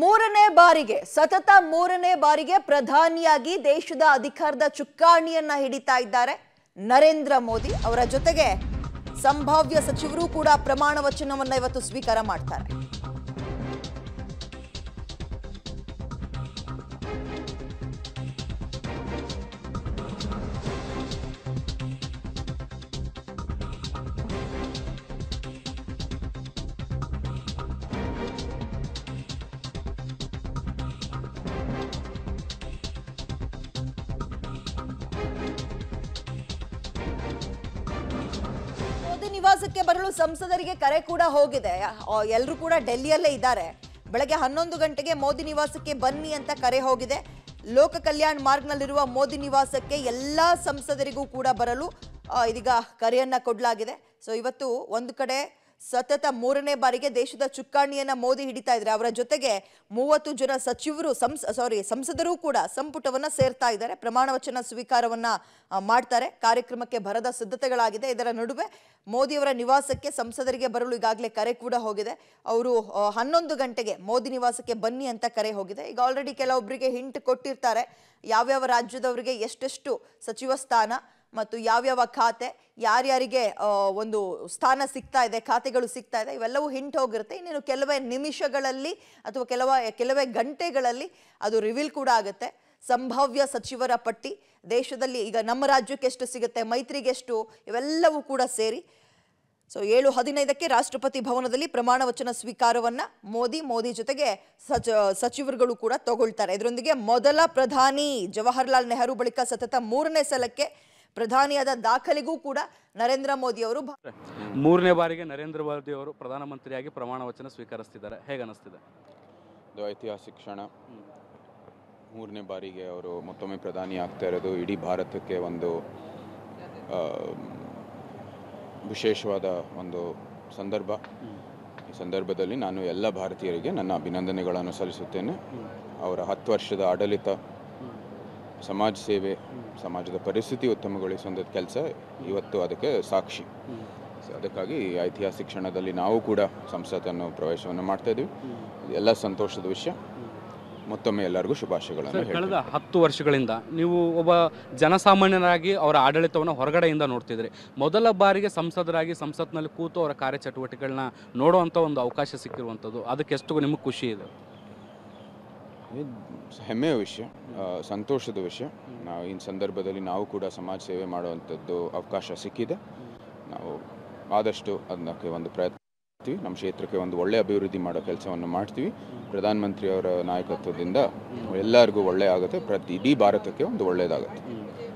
ಮೂರನೇ ಬಾರಿಗೆ ಸತತ ಮೂರನೇ ಬಾರಿಗೆ ಪ್ರಧಾನಿಯಾಗಿ ದೇಶದ ಅಧಿಕಾರದ ಚುಕ್ಕಾಣಿಯನ್ನ ಹಿಡಿತಾ ಇದ್ದಾರೆ ನರೇಂದ್ರ ಮೋದಿ ಅವರ ಜೊತೆಗೆ ಸಂಭಾವ್ಯ ಸಚಿವರು ಕೂಡ ಪ್ರಮಾಣ ವಚನವನ್ನ ಇವತ್ತು ಸ್ವೀಕಾರ ಮಾಡ್ತಾರೆ ನಿವಾಸಕ್ಕೆ ಬರಲು ಸಂಸದರಿಗೆ ಕರೆ ಕೂಡ ಹೋಗಿದೆ ಎಲ್ಲರೂ ಕೂಡ ಡೆಲ್ಲಿಯಲ್ಲೇ ಇದ್ದಾರೆ ಬೆಳಗ್ಗೆ ಹನ್ನೊಂದು ಗಂಟೆಗೆ ಮೋದಿ ನಿವಾಸಕ್ಕೆ ಬನ್ನಿ ಅಂತ ಕರೆ ಹೋಗಿದೆ ಲೋಕ ಕಲ್ಯಾಣ್ ಮಾರ್ಗ್ನಲ್ಲಿರುವ ಮೋದಿ ನಿವಾಸಕ್ಕೆ ಎಲ್ಲ ಸಂಸದರಿಗೂ ಕೂಡ ಬರಲು ಇದೀಗ ಕರೆಯನ್ನ ಕೊಡಲಾಗಿದೆ ಸೊ ಇವತ್ತು ಒಂದು ಕಡೆ ಸತತ ಮೂರನೇ ಬಾರಿಗೆ ದೇಶದ ಚುಕ್ಕಾಣಿಯನ್ನ ಮೋದಿ ಹಿಡಿತಾ ಇದ್ದಾರೆ ಅವರ ಜೊತೆಗೆ ಮೂವತ್ತು ಜನ ಸಚಿವರು ಸಂಸ್ ಸಾರಿ ಸಂಸದರು ಕೂಡ ಸಂಪುಟವನ್ನ ಸೇರ್ತಾ ಇದ್ದಾರೆ ಪ್ರಮಾಣ ವಚನ ಸ್ವೀಕಾರವನ್ನ ಮಾಡ್ತಾರೆ ಕಾರ್ಯಕ್ರಮಕ್ಕೆ ಭರದ ಸಿದ್ಧತೆಗಳಾಗಿದೆ ಇದರ ನಡುವೆ ಮೋದಿಯವರ ನಿವಾಸಕ್ಕೆ ಸಂಸದರಿಗೆ ಬರಲು ಈಗಾಗಲೇ ಕರೆ ಕೂಡ ಹೋಗಿದೆ ಅವರು ಹನ್ನೊಂದು ಗಂಟೆಗೆ ಮೋದಿ ನಿವಾಸಕ್ಕೆ ಬನ್ನಿ ಅಂತ ಕರೆ ಹೋಗಿದೆ ಈಗ ಆಲ್ರೆಡಿ ಕೆಲವೊಬ್ಬರಿಗೆ ಹಿಂಟ್ ಕೊಟ್ಟಿರ್ತಾರೆ ಯಾವ್ಯಾವ ರಾಜ್ಯದವರಿಗೆ ಎಷ್ಟೆಷ್ಟು ಸಚಿವ ಸ್ಥಾನ ಮತ್ತು ಯಾವ್ಯಾವ ಖಾತೆ ಯಾರ್ಯಾರಿಗೆ ಒಂದು ಸ್ಥಾನ ಸಿಗ್ತಾ ಇದೆ ಖಾತೆಗಳು ಸಿಗ್ತಾ ಇದೆ ಇವೆಲ್ಲವೂ ಹಿಂಟ್ ಹೋಗಿರುತ್ತೆ ಇನ್ನೇನು ಕೆಲವೇ ನಿಮಿಷಗಳಲ್ಲಿ ಅಥವಾ ಕೆಲವ ಕೆಲವೇ ಗಂಟೆಗಳಲ್ಲಿ ಅದು ರಿವೀಲ್ ಕೂಡ ಆಗುತ್ತೆ ಸಂಭಾವ್ಯ ಸಚಿವರ ಪಟ್ಟಿ ದೇಶದಲ್ಲಿ ಈಗ ನಮ್ಮ ರಾಜ್ಯಕ್ಕೆ ಎಷ್ಟು ಸಿಗುತ್ತೆ ಮೈತ್ರಿಗೆ ಎಷ್ಟು ಇವೆಲ್ಲವೂ ಕೂಡ ಸೇರಿ ಸೊ ಏಳು ಹದಿನೈದಕ್ಕೆ ರಾಷ್ಟ್ರಪತಿ ಭವನದಲ್ಲಿ ಪ್ರಮಾಣ ವಚನ ಸ್ವೀಕಾರವನ್ನ ಮೋದಿ ಮೋದಿ ಜೊತೆಗೆ ಸಚ ಸಚಿವರುಗಳು ಕೂಡ ತಗೊಳ್ತಾರೆ ಇದರೊಂದಿಗೆ ಮೊದಲ ಪ್ರಧಾನಿ ಜವಾಹರ್ಲಾಲ್ ನೆಹರು ಬಳಿಕ ಸತತ ಮೂರನೇ ಸಲಕ್ಕೆ ಪ್ರಧಾನಿಯಾದ ದಾಖಲೆಗೂ ಕೂಡ ನರೇಂದ್ರ ಮೋದಿ ಅವರು ಮೂರನೇ ಬಾರಿಗೆ ನರೇಂದ್ರ ಮೋದಿ ಅವರು ಪ್ರಧಾನಮಂತ್ರಿಯಾಗಿ ಪ್ರಮಾಣ ವಚನ ಸ್ವೀಕರಿಸ್ತಿದ್ದಾರೆ ಹೇಗೆ ಇದು ಐತಿಹಾಸಿಕ ಕ್ಷಣ ಮೂರನೇ ಬಾರಿಗೆ ಅವರು ಮತ್ತೊಮ್ಮೆ ಪ್ರಧಾನಿ ಆಗ್ತಾ ಇರೋದು ಇಡೀ ಭಾರತಕ್ಕೆ ಒಂದು ವಿಶೇಷವಾದ ಒಂದು ಸಂದರ್ಭ ಈ ಸಂದರ್ಭದಲ್ಲಿ ನಾನು ಎಲ್ಲ ಭಾರತೀಯರಿಗೆ ನನ್ನ ಅಭಿನಂದನೆಗಳನ್ನು ಸಲ್ಲಿಸುತ್ತೇನೆ ಅವರ ಹತ್ತು ವರ್ಷದ ಆಡಳಿತ ಸಮಾಜ ಸೇವೆ ಸಮಾಜದ ಪರಿಸ್ಥಿತಿ ಉತ್ತಮಗೊಳಿಸುವಂಥದ್ದು ಕೆಲಸ ಇವತ್ತು ಅದಕ್ಕೆ ಸಾಕ್ಷಿ ಅದಕ್ಕಾಗಿ ಐತಿಹಾಸಿಕ ಕ್ಷಣದಲ್ಲಿ ನಾವು ಕೂಡ ಸಂಸತ್ತನ್ನು ಪ್ರವೇಶವನ್ನು ಮಾಡ್ತಾ ಇದ್ದೀವಿ ಎಲ್ಲ ಸಂತೋಷದ ವಿಷಯ ಮತ್ತೊಮ್ಮೆ ಎಲ್ಲರಿಗೂ ಶುಭಾಶಯಗಳನ್ನು ಕಳೆದ ಹತ್ತು ವರ್ಷಗಳಿಂದ ನೀವು ಒಬ್ಬ ಜನಸಾಮಾನ್ಯರಾಗಿ ಅವರ ಆಡಳಿತವನ್ನು ಹೊರಗಡೆಯಿಂದ ನೋಡ್ತಿದ್ರಿ ಮೊದಲ ಬಾರಿಗೆ ಸಂಸದರಾಗಿ ಸಂಸತ್ನಲ್ಲಿ ಕೂತು ಅವರ ಕಾರ್ಯಚಟುವಟಿಕೆಗಳನ್ನ ನೋಡುವಂಥ ಒಂದು ಅವಕಾಶ ಸಿಕ್ಕಿರುವಂಥದ್ದು ಅದಕ್ಕೆ ಎಷ್ಟು ನಿಮಗೆ ಖುಷಿ ಇದೆ ಹೆಮ್ಮೆಯ ವಿಷಯ ಸಂತೋಷದ ವಿಷಯ ನಾವು ಈ ಸಂದರ್ಭದಲ್ಲಿ ನಾವು ಕೂಡ ಸಮಾಜ ಸೇವೆ ಮಾಡುವಂಥದ್ದು ಅವಕಾಶ ಸಿಕ್ಕಿದೆ ನಾವು ಆದಷ್ಟು ಅದಕ್ಕೆ ಒಂದು ಪ್ರಯತ್ನ ಮಾಡ್ತೀವಿ ನಮ್ಮ ಕ್ಷೇತ್ರಕ್ಕೆ ಒಂದು ಒಳ್ಳೆಯ ಅಭಿವೃದ್ಧಿ ಮಾಡೋ ಕೆಲಸವನ್ನು ಮಾಡ್ತೀವಿ ಪ್ರಧಾನಮಂತ್ರಿ ಅವರ ನಾಯಕತ್ವದಿಂದ ಎಲ್ಲರಿಗೂ ಒಳ್ಳೆಯ ಆಗುತ್ತೆ ಪ್ರತಿ ಇಡೀ ಭಾರತಕ್ಕೆ ಒಂದು ಒಳ್ಳೆಯದಾಗುತ್ತೆ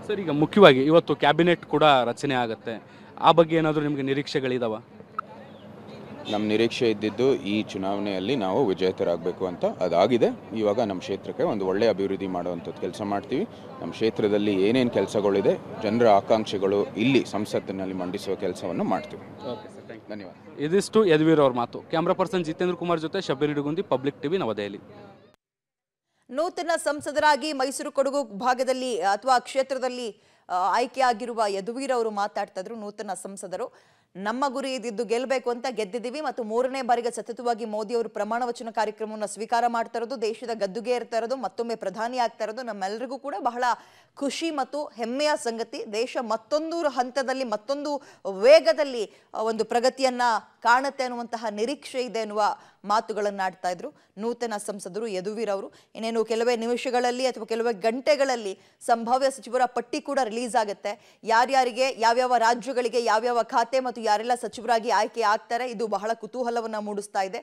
ಸರ್ ಈಗ ಮುಖ್ಯವಾಗಿ ಇವತ್ತು ಕ್ಯಾಬಿನೆಟ್ ಕೂಡ ರಚನೆ ಆಗುತ್ತೆ ಆ ಬಗ್ಗೆ ಏನಾದರೂ ನಿಮಗೆ ನಿರೀಕ್ಷೆಗಳಿದಾವ ನಮ್ಮ ನಿರೀಕ್ಷೆ ಇದ್ದಿದ್ದು ಈ ಚುನಾವಣೆಯಲ್ಲಿ ನಾವು ವಿಜೇತರಾಗಬೇಕು ಅಂತ ಅದಾಗಿದೆ ಇವಾಗ ನಮ್ಮ ಕ್ಷೇತ್ರಕ್ಕೆ ಒಂದು ಒಳ್ಳೆಯ ಅಭಿವೃದ್ಧಿ ಮಾಡುವಂಥದ್ದು ಕೆಲಸ ಮಾಡ್ತೀವಿ ನಮ್ಮ ಕ್ಷೇತ್ರದಲ್ಲಿ ಏನೇನು ಕೆಲಸಗಳಿದೆ ಜನರ ಆಕಾಂಕ್ಷೆಗಳು ಇಲ್ಲಿ ಸಂಸತ್ತಿನಲ್ಲಿ ಮಂಡಿಸುವ ಕೆಲಸವನ್ನು ಮಾಡ್ತೀವಿ ಧನ್ಯವಾದ ಇದಿಷ್ಟು ಯದುವೀರ್ ಅವ್ರ ಮಾತು ಕ್ಯಾಮ್ರಾ ಪರ್ಸನ್ ಜಿತೇಂದ್ರ ಕುಮಾರ್ ಜೊತೆ ಶಬೀರ್ ಪಬ್ಲಿಕ್ ಟಿವಿ ನವದೆಹಲಿ ನೂತನ ಸಂಸದರಾಗಿ ಮೈಸೂರು ಕೊಡಗು ಭಾಗದಲ್ಲಿ ಅಥವಾ ಕ್ಷೇತ್ರದಲ್ಲಿ ಆಯ್ಕೆಯಾಗಿರುವ ಯದುವೀರ್ ಅವರು ಮಾತಾಡ್ತಾ ಇದ್ರು ನೂತನ ಸಂಸದರು ನಮ್ಮ ಗುರಿ ಇದಿದ್ದು ಗೆಲ್ಲಬೇಕು ಅಂತ ಗೆದ್ದಿದ್ದೀವಿ ಮತ್ತು ಮೂರನೇ ಬಾರಿಗೆ ಸತತವಾಗಿ ಮೋದಿ ಅವರು ಪ್ರಮಾಣ ವಚನ ಕಾರ್ಯಕ್ರಮವನ್ನು ಸ್ವೀಕಾರ ಮಾಡ್ತಾ ಇರೋದು ದೇಶದ ಗದ್ದುಗೆ ಇರ್ತಾ ಇರೋದು ಮತ್ತೊಮ್ಮೆ ಪ್ರಧಾನಿ ಆಗ್ತಾ ಇರೋದು ನಮ್ಮೆಲ್ಲರಿಗೂ ಕೂಡ ಬಹಳ ಖುಷಿ ಮತ್ತು ಹೆಮ್ಮೆಯ ಸಂಗತಿ ದೇಶ ಮತ್ತೊಂದು ಹಂತದಲ್ಲಿ ಮತ್ತೊಂದು ವೇಗದಲ್ಲಿ ಒಂದು ಪ್ರಗತಿಯನ್ನ ಕಾಣುತ್ತೆ ಅನ್ನುವಂತಹ ನಿರೀಕ್ಷೆ ಇದೆ ಎನ್ನುವ ಮಾತುಗಳನ್ನಾಡ್ತಾ ಇದ್ರು ನೂತನ ಸಂಸದರು ಯದುವೀರ್ ಅವರು ಇನ್ನೇನು ಕೆಲವೇ ನಿಮಿಷಗಳಲ್ಲಿ ಅಥವಾ ಕೆಲವೇ ಗಂಟೆಗಳಲ್ಲಿ ಸಂಭಾವ್ಯ ಸಚಿವರ ಪಟ್ಟಿ ಕೂಡ ರಿಲೀಸ್ ಆಗುತ್ತೆ ಯಾರ್ಯಾರಿಗೆ ಯಾವ್ಯಾವ ರಾಜ್ಯಗಳಿಗೆ ಯಾವ್ಯಾವ ಖಾತೆ ಮತ್ತು ಯಾರೆಲ್ಲ ಸಚಿವರಾಗಿ ಆಯ್ಕೆ ಆಗ್ತಾರೆ ಇದು ಬಹಳ ಕುತೂಹಲವನ್ನ ಮೂಡಿಸ್ತಾ ಇದೆ